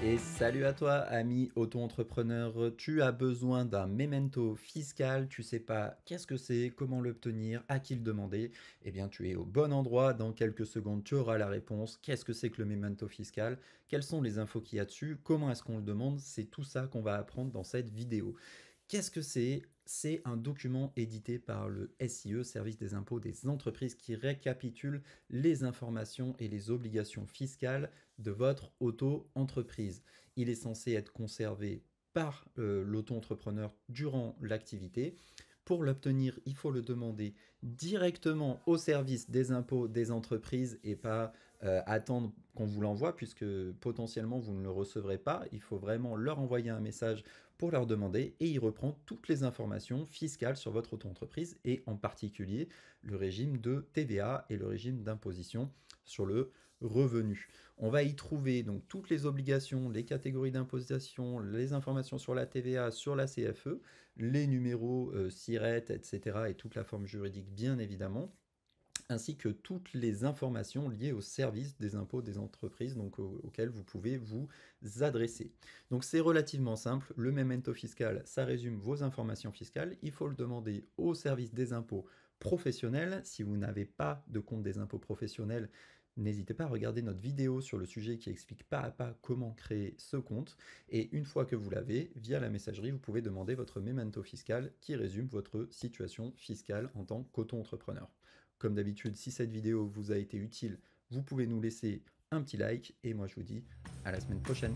Et salut à toi, ami auto-entrepreneur. Tu as besoin d'un memento fiscal, tu sais pas qu'est-ce que c'est, comment l'obtenir, à qui le demander. Eh bien, tu es au bon endroit. Dans quelques secondes, tu auras la réponse. Qu'est-ce que c'est que le memento fiscal Quelles sont les infos qu'il y a dessus Comment est-ce qu'on le demande C'est tout ça qu'on va apprendre dans cette vidéo. Qu'est-ce que c'est C'est un document édité par le SIE, Service des impôts des entreprises, qui récapitule les informations et les obligations fiscales de votre auto-entreprise. Il est censé être conservé par euh, l'auto-entrepreneur durant l'activité pour l'obtenir, il faut le demander directement au service des impôts des entreprises et pas euh, attendre qu'on vous l'envoie puisque potentiellement vous ne le recevrez pas. Il faut vraiment leur envoyer un message pour leur demander et il reprend toutes les informations fiscales sur votre auto-entreprise et en particulier le régime de TVA et le régime d'imposition sur le revenu. On va y trouver donc toutes les obligations, les catégories d'imposition, les informations sur la TVA, sur la CFE, les numéros euh, etc., et toute la forme juridique, bien évidemment, ainsi que toutes les informations liées au service des impôts des entreprises donc auxquelles vous pouvez vous adresser. Donc c'est relativement simple, le memento fiscal, ça résume vos informations fiscales, il faut le demander au service des impôts professionnels, si vous n'avez pas de compte des impôts professionnels, N'hésitez pas à regarder notre vidéo sur le sujet qui explique pas à pas comment créer ce compte. Et une fois que vous l'avez, via la messagerie, vous pouvez demander votre memento fiscal qui résume votre situation fiscale en tant qu'auto-entrepreneur. Comme d'habitude, si cette vidéo vous a été utile, vous pouvez nous laisser un petit like et moi je vous dis à la semaine prochaine.